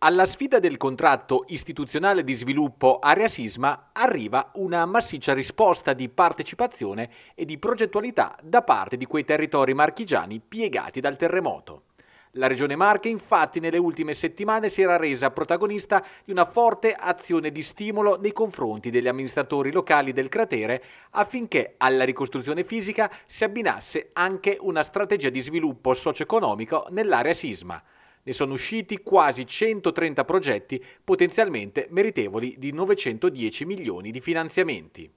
Alla sfida del contratto istituzionale di sviluppo Area Sisma arriva una massiccia risposta di partecipazione e di progettualità da parte di quei territori marchigiani piegati dal terremoto. La Regione Marche infatti nelle ultime settimane si era resa protagonista di una forte azione di stimolo nei confronti degli amministratori locali del cratere affinché alla ricostruzione fisica si abbinasse anche una strategia di sviluppo socio-economico nell'area sisma ne sono usciti quasi 130 progetti potenzialmente meritevoli di 910 milioni di finanziamenti.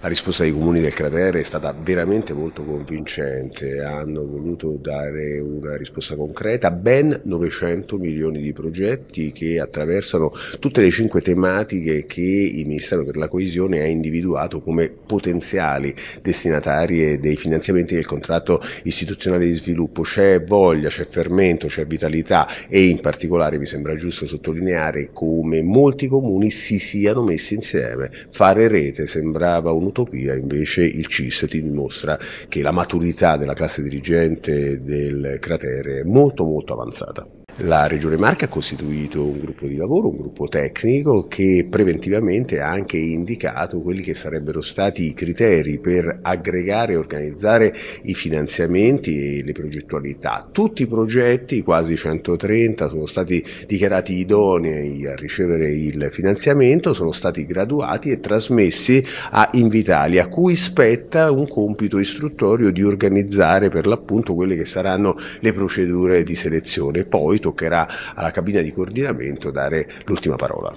La risposta dei comuni del cratere è stata veramente molto convincente, hanno voluto dare una risposta concreta, ben 900 milioni di progetti che attraversano tutte le cinque tematiche che il Ministero per la Coesione ha individuato come potenziali destinatarie dei finanziamenti del contratto istituzionale di sviluppo. C'è voglia, c'è fermento, c'è vitalità e in particolare mi sembra giusto sottolineare come molti comuni si siano messi insieme. Fare rete sembrava un Utopia invece il CIS ti dimostra che la maturità della classe dirigente del cratere è molto molto avanzata. La Regione Marca ha costituito un gruppo di lavoro, un gruppo tecnico che preventivamente ha anche indicato quelli che sarebbero stati i criteri per aggregare e organizzare i finanziamenti e le progettualità. Tutti i progetti, quasi 130, sono stati dichiarati idonei a ricevere il finanziamento, sono stati graduati e trasmessi a Invitalia, a cui spetta un compito istruttorio di organizzare per l'appunto quelle che saranno le procedure di selezione. Poi toccherà alla cabina di coordinamento dare l'ultima parola.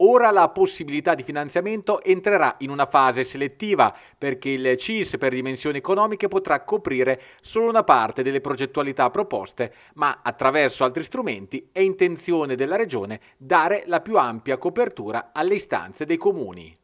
Ora la possibilità di finanziamento entrerà in una fase selettiva perché il CIS per dimensioni economiche potrà coprire solo una parte delle progettualità proposte, ma attraverso altri strumenti è intenzione della Regione dare la più ampia copertura alle istanze dei comuni.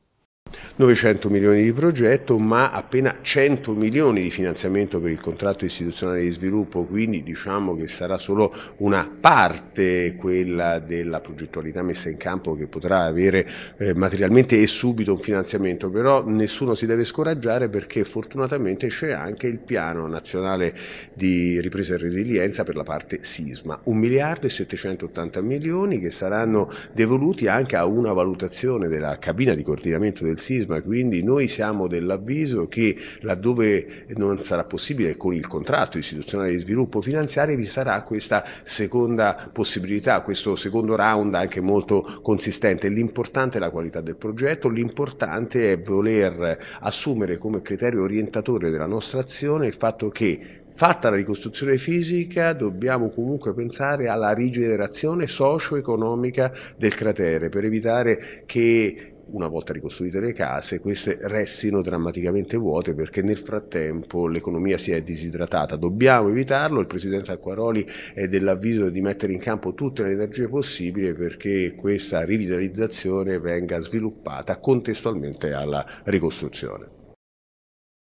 900 milioni di progetto, ma appena 100 milioni di finanziamento per il contratto istituzionale di sviluppo, quindi diciamo che sarà solo una parte quella della progettualità messa in campo che potrà avere eh, materialmente e subito un finanziamento, però nessuno si deve scoraggiare perché fortunatamente c'è anche il piano nazionale di ripresa e resilienza per la parte sisma, 1 miliardo e 780 milioni che saranno devoluti anche a una valutazione della cabina di coordinamento del sisma sisma, quindi noi siamo dell'avviso che laddove non sarà possibile con il contratto istituzionale di sviluppo finanziario vi sarà questa seconda possibilità, questo secondo round anche molto consistente. L'importante è la qualità del progetto, l'importante è voler assumere come criterio orientatore della nostra azione il fatto che fatta la ricostruzione fisica dobbiamo comunque pensare alla rigenerazione socio-economica del cratere per evitare che una volta ricostruite le case, queste restino drammaticamente vuote perché nel frattempo l'economia si è disidratata. Dobbiamo evitarlo, il Presidente Acquaroli è dell'avviso di mettere in campo tutte le energie possibili perché questa rivitalizzazione venga sviluppata contestualmente alla ricostruzione.